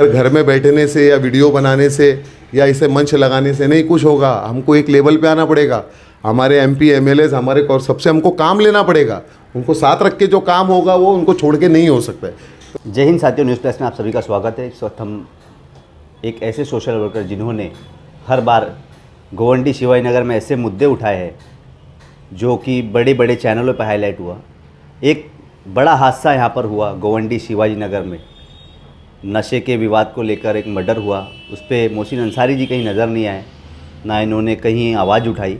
अगर घर में बैठने से या वीडियो बनाने से या इसे मंच लगाने से नहीं कुछ होगा हमको एक लेवल पे आना पड़ेगा हमारे M P M L As हमारे और सबसे हमको काम लेना पड़ेगा उनको साथ रख के जो काम होगा वो उनको छोड़ के नहीं हो सकता है जय हिंद साथियों न्यूज़ प्लस में आप सभी का स्वागत है इस वक्त हम एक ऐसे सोशल वर्कर जिन्होंने हर बार गोवंडी शिवाई नगर में ऐसे मुद्दे उठाए हैं जो कि बड़े बड़े चैनलों पर हाईलाइट हुआ एक बड़ा हादसा यहाँ पर हुआ गोवंडी शिवाजी नगर में नशे के विवाद को लेकर एक मर्डर हुआ उस पर मोहसिन अंसारी जी कहीं नज़र नहीं आए ना इन्होंने कहीं आवाज़ उठाई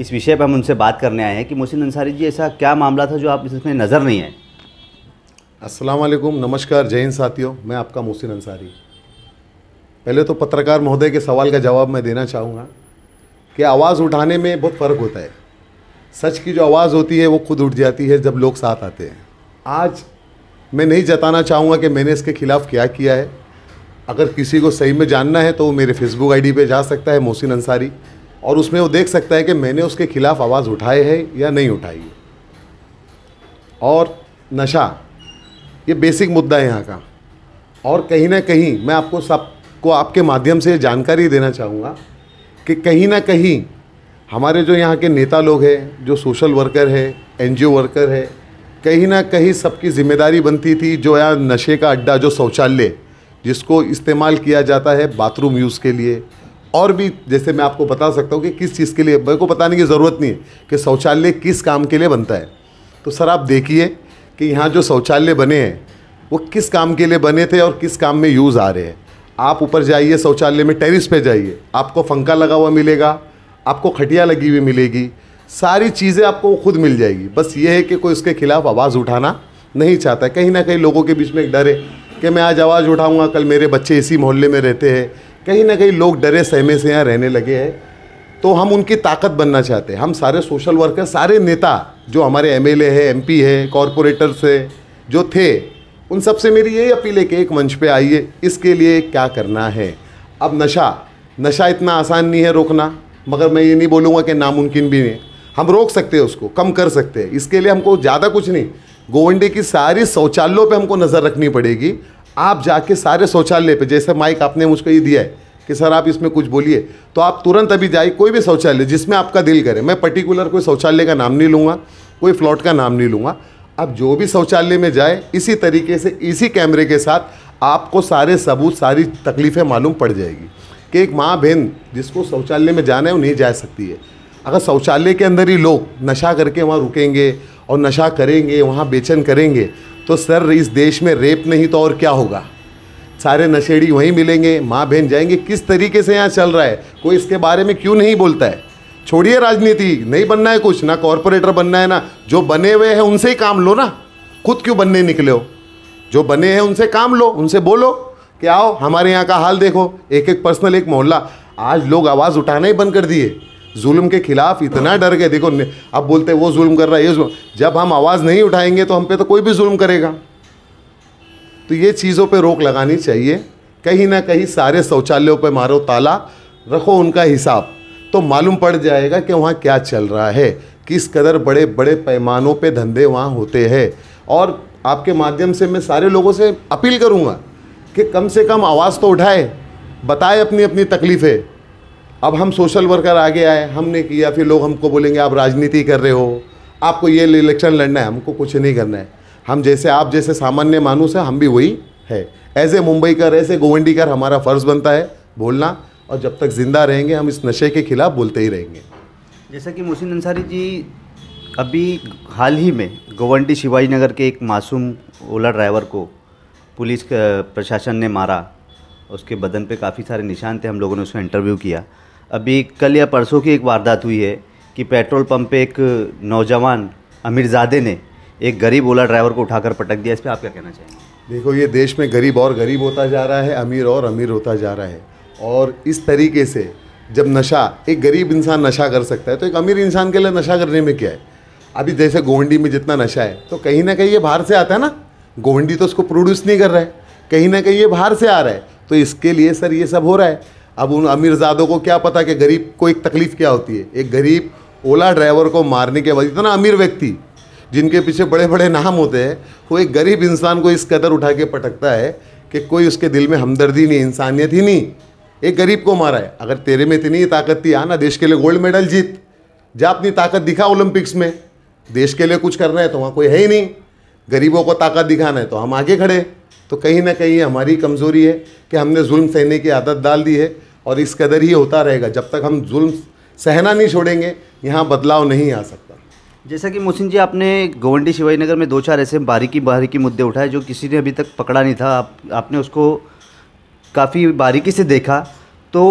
इस विषय पर हम उनसे बात करने आए हैं कि मोहसिन अंसारी जी ऐसा क्या मामला था जो आप इसमें नज़र नहीं आए अस्सलाम वालेकुम नमस्कार जैन हिंद साथियों मैं आपका मोहसिन अंसारी पहले तो पत्रकार महोदय के सवाल का जवाब मैं देना चाहूँगा कि आवाज़ उठाने में बहुत फ़र्क होता है सच की जो आवाज़ होती है वो खुद उठ जाती है जब लोग साथ आते हैं आज मैं नहीं जताना चाहूँगा कि मैंने इसके खिलाफ क्या किया है अगर किसी को सही में जानना है तो वो मेरे फेसबुक आईडी पे जा सकता है मोहसिन अंसारी और उसमें वो देख सकता है कि मैंने उसके खिलाफ आवाज़ उठाए है या नहीं उठाई है और नशा ये बेसिक मुद्दा है यहाँ का और कहीं ना कहीं मैं आपको सबको आपके माध्यम से जानकारी देना चाहूँगा कि कहीं ना कहीं हमारे जो यहाँ के नेता लोग हैं जो सोशल वर्कर है एनजीओ वर्कर है कहीं ना कहीं सबकी जिम्मेदारी बनती थी जो यार नशे का अड्डा जो शौचालय जिसको इस्तेमाल किया जाता है बाथरूम यूज़ के लिए और भी जैसे मैं आपको बता सकता हूँ कि किस चीज़ के लिए मेरे को बताने की ज़रूरत नहीं है कि शौचालय किस काम के लिए बनता है तो सर आप देखिए कि यहाँ जो शौचालय बने हैं वो किस काम के लिए बने थे और किस काम में यूज़ आ रहे हैं आप ऊपर जाइए शौचालय में टेरिस पे जाइए आपको फंका लगा हुआ मिलेगा आपको खटिया लगी हुई मिलेगी सारी चीज़ें आपको खुद मिल जाएगी बस ये है कि कोई उसके खिलाफ आवाज़ उठाना नहीं चाहता कहीं ना कहीं लोगों के बीच में एक डर है कि मैं आज आवाज़ उठाऊँगा कल मेरे बच्चे इसी मोहल्ले में रहते हैं कहीं ना कहीं लोग डरे सहमे से यहाँ रहने लगे हैं तो हम उनकी ताकत बनना चाहते हैं हम सारे सोशल वर्कर सारे नेता जो हमारे एम एल है एम पी है कॉरपोरेटर्स है जो थे उन सब से मेरी यही अपील है कि एक मंच पे आइए इसके लिए क्या करना है अब नशा नशा इतना आसान नहीं है रोकना मगर मैं ये नहीं बोलूँगा कि नामुमकिन भी नहीं हम रोक सकते हैं उसको कम कर सकते हैं इसके लिए हमको ज़्यादा कुछ नहीं गोवंडे की सारी शौचालयों पे हमको नज़र रखनी पड़ेगी आप जाके सारे शौचालय पे जैसे माइक आपने मुझको ये दिया है कि सर आप इसमें कुछ बोलिए तो आप तुरंत अभी जाइए कोई भी शौचालय जिसमें आपका दिल करे मैं पर्टिकुलर कोई शौचालय का नाम नहीं लूँगा कोई फ्लॉट का नाम नहीं लूँगा आप जो भी शौचालय में जाए इसी तरीके से इसी कैमरे के साथ आपको सारे सबूत सारी तकलीफ़ें मालूम पड़ जाएगी कि एक माँ बहन जिसको शौचालय में जाना है वो नहीं जा सकती है अगर शौचालय के अंदर ही लोग नशा करके वहाँ रुकेंगे और नशा करेंगे वहाँ बेचैन करेंगे तो सर इस देश में रेप नहीं तो और क्या होगा सारे नशेड़ी वहीं मिलेंगे माँ बहन जाएंगे किस तरीके से यहाँ चल रहा है कोई इसके बारे में क्यों नहीं बोलता है छोड़िए राजनीति नहीं बनना है कुछ ना कॉरपोरेटर बनना है ना जो बने हुए हैं उनसे ही काम लो ना खुद क्यों बनने निकले हो जो बने हैं उनसे काम लो उनसे बोलो कि आओ हमारे यहाँ का हाल देखो एक एक पर्सनल एक मोहल्ला आज लोग आवाज़ उठाना ही बंद कर दिए जुल्म के खिलाफ इतना डर गए देखो अब बोलते वो जुल्म कर रहा है ये जब हम आवाज़ नहीं उठाएंगे तो हम पे तो कोई भी जुल्म करेगा तो ये चीज़ों पे रोक लगानी चाहिए कहीं ना कहीं सारे शौचालयों पे मारो ताला रखो उनका हिसाब तो मालूम पड़ जाएगा कि वहाँ क्या चल रहा है किस कदर बड़े बड़े पैमानों पर धंधे वहाँ होते हैं और आपके माध्यम से मैं सारे लोगों से अपील करूँगा कि कम से कम आवाज़ तो उठाए बताए अपनी अपनी तकलीफ़ें अब हम सोशल वर्कर आगे आए हमने किया फिर लोग हमको बोलेंगे आप राजनीति कर रहे हो आपको ये इलेक्शन लड़ना है हमको कुछ नहीं करना है हम जैसे आप जैसे सामान्य मानूस हैं हम भी वही है एज ए मुंबई कर एज ए गोवंडी कर हमारा फ़र्ज बनता है बोलना और जब तक ज़िंदा रहेंगे हम इस नशे के खिलाफ बोलते ही रहेंगे जैसा कि मोहसिन अंसारी जी अभी हाल ही में गोवंडी शिवाजी नगर के एक मासूम ओला ड्राइवर को पुलिस प्रशासन ने मारा उसके बदन पे काफ़ी सारे निशान थे हम लोगों ने उसका इंटरव्यू किया अभी कल या परसों की एक वारदात हुई है कि पेट्रोल पंप पे एक नौजवान अमीरजादे ने एक गरीब ओला ड्राइवर को उठाकर पटक दिया इस पर आप क्या कहना चाहेंगे देखो ये देश में गरीब और गरीब होता जा रहा है अमीर और अमीर होता जा रहा है और इस तरीके से जब नशा एक गरीब इंसान नशा कर सकता है तो एक अमीर इंसान के लिए नशा करने में क्या है अभी जैसे गोवंडी में जितना नशा है तो कहीं ना कहीं ये बाहर से आता है ना गोवंडी तो उसको प्रोड्यूस नहीं कर रहा है कहीं ना कहीं ये बाहर से आ रहा है तो इसके लिए सर ये सब हो रहा है अब उन अमीरजादों को क्या पता कि गरीब को एक तकलीफ़ क्या होती है एक गरीब ओला ड्राइवर को मारने के वजह इतना अमीर व्यक्ति जिनके पीछे बड़े बड़े नाम होते हैं वो एक गरीब इंसान को इस कदर उठा के पटकता है कि कोई उसके दिल में हमदर्दी नहीं इंसानियत ही नहीं एक गरीब को मारा है अगर तेरे में इतनी ताकत थी आना देश के लिए गोल्ड मेडल जीत जा अपनी ताकत दिखा ओलंपिक्स में देश के लिए कुछ करना है तो वहाँ कोई है ही नहीं गरीबों को ताकत दिखाना है तो हम आगे खड़े तो कहीं ना कहीं हमारी कमज़ोरी है कि हमने जुल्म सहने की आदत डाल दी है और इस कदर ही होता रहेगा जब तक हम जुल्म सहना नहीं छोड़ेंगे यहाँ बदलाव नहीं आ सकता जैसा कि मोहसिन जी आपने गोवंडी शिवाजी नगर में दो चार ऐसे बारीकी बारीकी मुद्दे उठाए जो किसी ने अभी तक पकड़ा नहीं था आप आपने उसको काफ़ी बारीकी से देखा तो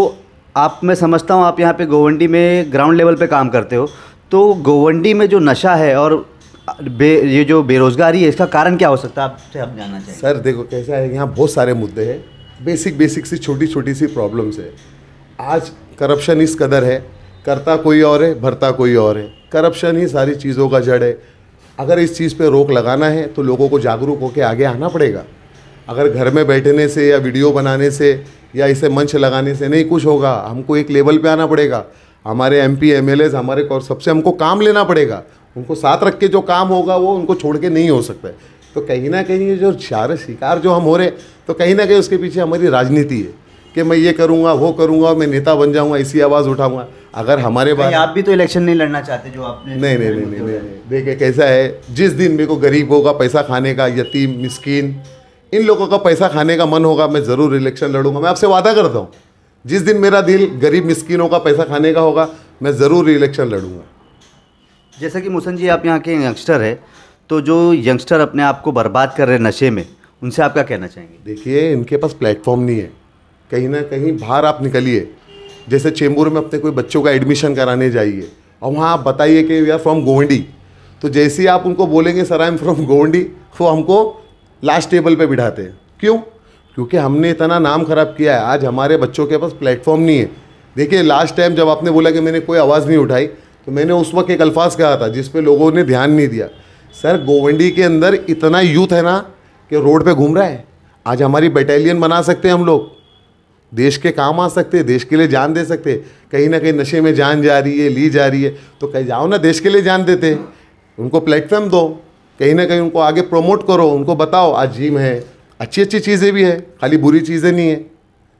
आप मैं समझता हूँ आप यहाँ पे गोवंडी में ग्राउंड लेवल पे काम करते हो तो गोवंडी में जो नशा है और बे ये जो बेरोज़गारी है इसका कारण क्या हो सकता है आपसे आप जानना चाहिए सर देखो कैसा है यहाँ बहुत सारे मुद्दे हैं बेसिक बेसिक सी छोटी छोटी सी प्रॉब्लम्स है आज करप्शन इस कदर है करता कोई और है भरता कोई और है करप्शन ही सारी चीज़ों का जड़ है अगर इस चीज़ पे रोक लगाना है तो लोगों को जागरूक होकर आगे आना पड़ेगा अगर घर में बैठने से या वीडियो बनाने से या इसे मंच लगाने से नहीं कुछ होगा हमको एक लेवल पे आना पड़ेगा हमारे M P M L As हमारे सबसे हमको काम लेना पड़ेगा उनको साथ रख के जो काम होगा वो उनको छोड़ के नहीं हो सकता है तो कहीं ना कहीं ये जो चार शिकार जो हम हो रहे तो कहीं ना कहीं उसके पीछे हमारी राजनीति है कि मैं ये करूँगा वो करूँगा मैं नेता बन जाऊँगा इसी आवाज़ उठाऊँगा अगर हमारे बात आप भी तो इलेक्शन नहीं लड़ना चाहते जो आपने नहीं नहीं नहीं नहीं नहीं देखिए कैसा है जिस दिन मेरे को गरीब होगा पैसा खाने का यतीम मिस्किन इन लोगों का पैसा खाने का मन होगा मैं ज़रूर इलेक्शन लड़ूंगा मैं आपसे वादा करता हूँ जिस दिन मेरा दिल गरीब मिस्किनों का पैसा खाने का होगा मैं ज़रूर इलेक्शन लड़ूंगा जैसा कि मुसन जी आप यहाँ के यंगस्टर है तो जो यंगस्टर अपने आप को बर्बाद कर रहे नशे में उनसे आप क्या कहना चाहेंगे देखिए इनके पास प्लेटफॉर्म नहीं है कहीं ना कहीं बाहर आप निकलिए जैसे चेंबूर में अपने कोई बच्चों का एडमिशन कराने जाइए और वहाँ आप बताइए कि वी आर फ्रॉम गोवंडी तो जैसे ही आप उनको बोलेंगे sir I am from Govandi वो हमको लास्ट टेबल पे बिठाते हैं क्यों क्योंकि हमने इतना नाम खराब किया है आज हमारे बच्चों के पास प्लेटफॉर्म नहीं है देखिए लास्ट टाइम जब आपने बोला कि मैंने कोई आवाज़ नहीं उठाई तो मैंने उस वक्त एक अल्फाज कहा था जिस पर लोगों ने ध्यान नहीं दिया सर गोवंडी के अंदर इतना यूथ है ना कि रोड पे घूम रहा है आज हमारी बटालियन बना सकते हैं हम लोग देश के काम आ सकते देश के लिए जान दे सकते कहीं ना कहीं नशे में जान जा रही है ली जा रही है तो कहीं जाओ ना देश के लिए जान देते उनको प्लेटफॉर्म दो कहीं ना कहीं उनको आगे प्रमोट करो उनको बताओ आज जिम है अच्छी अच्छी चीज़ें भी है खाली बुरी चीज़ें नहीं है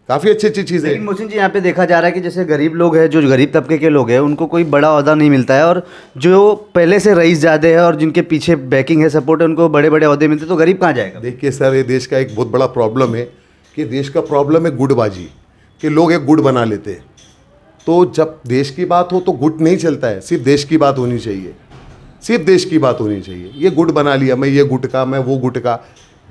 काफ़ी अच्छी अच्छी चीज़ है मोहसिन जी यहाँ पे देखा जा रहा है कि जैसे गरीब लोग हैं जो गरीब तबके के लोग हैं उनको कोई बड़ा अहदा नहीं मिलता है और जो पहले से रईस ज़्यादा है और जिनके पीछे बैकिंग है सपोर्ट है उनको बड़े बड़े अहदे मिलते तो गरीब कहाँ जाएगा देखिए सर ये देश का एक बहुत बड़ा प्रॉब्लम है कि देश का प्रॉब्लम है गुड़बाजी कि लोग एक गुड़ बना लेते हैं तो जब देश की बात हो तो गुट नहीं चलता है सिर्फ देश की बात होनी चाहिए सिर्फ देश की बात होनी चाहिए ये गुट बना लिया मैं ये गुट का मैं वो गुट का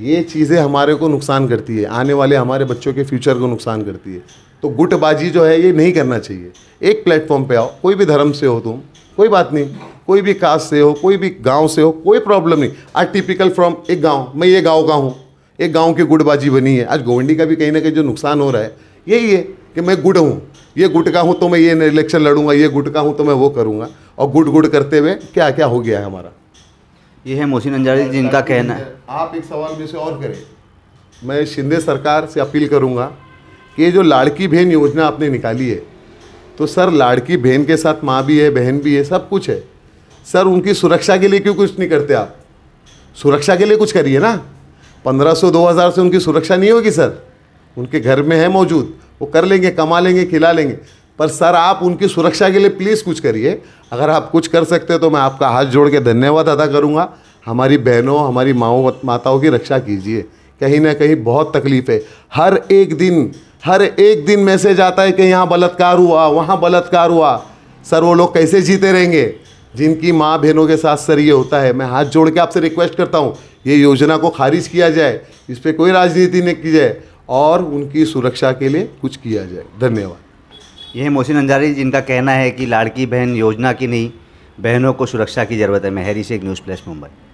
ये चीज़ें हमारे को नुकसान करती है आने वाले हमारे बच्चों के फ्यूचर को नुकसान करती है तो गुटबाजी जो है ये नहीं करना चाहिए एक प्लेटफॉर्म पे आओ कोई भी धर्म से हो तुम कोई बात नहीं कोई भी कास्ट से हो कोई भी गांव से हो कोई प्रॉब्लम नहीं आज टिपिकल फ्रॉम एक गांव मैं ये गांव का हूँ एक गांव की गुटबाजी बनी है आज गोवंडी का भी कहीं ना कहीं जो नुकसान हो रहा है यही है कि मैं गुट हूँ ये गुट का हूँ तो मैं ये इलेक्शन लड़ूंगा ये गुट का हूँ तो मैं वो करूँगा और गुट गुट करते हुए क्या क्या हो गया है हमारा ये है मोहसिन अंजारी जिनका कहना है आप एक सवाल से और करें मैं शिंदे सरकार से अपील करूँगा कि ये जो लाड़की बहन योजना आपने निकाली है तो सर लाड़की बहन के साथ माँ भी है बहन भी है सब कुछ है सर उनकी सुरक्षा के लिए क्यों कुछ नहीं करते आप सुरक्षा के लिए कुछ करिए ना पंद्रह सौ दो हज़ार से उनकी सुरक्षा नहीं होगी सर उनके घर में है मौजूद वो कर लेंगे कमा लेंगे खिला लेंगे पर सर आप उनकी सुरक्षा के लिए प्लीज़ कुछ करिए अगर आप कुछ कर सकते हो तो मैं आपका हाथ जोड़ के धन्यवाद अदा करूँगा हमारी बहनों हमारी माओ माताओं की रक्षा कीजिए कहीं ना कहीं बहुत तकलीफ़ है हर एक दिन हर एक दिन मैसेज आता है कि यहाँ बलात्कार हुआ वहाँ बलात्कार हुआ सर वो लोग कैसे जीते रहेंगे जिनकी माँ बहनों के साथ सर ये होता है मैं हाथ जोड़ के आपसे रिक्वेस्ट करता हूँ ये योजना को खारिज किया जाए इस पर कोई राजनीति नहीं की जाए और उनकी सुरक्षा के लिए कुछ किया जाए धन्यवाद यह मोहसिन अंजारी जिनका कहना है कि लाड़की बहन योजना की नहीं बहनों को सुरक्षा की ज़रूरत है मैं हैरी एक न्यूज़ प्लस मुंबई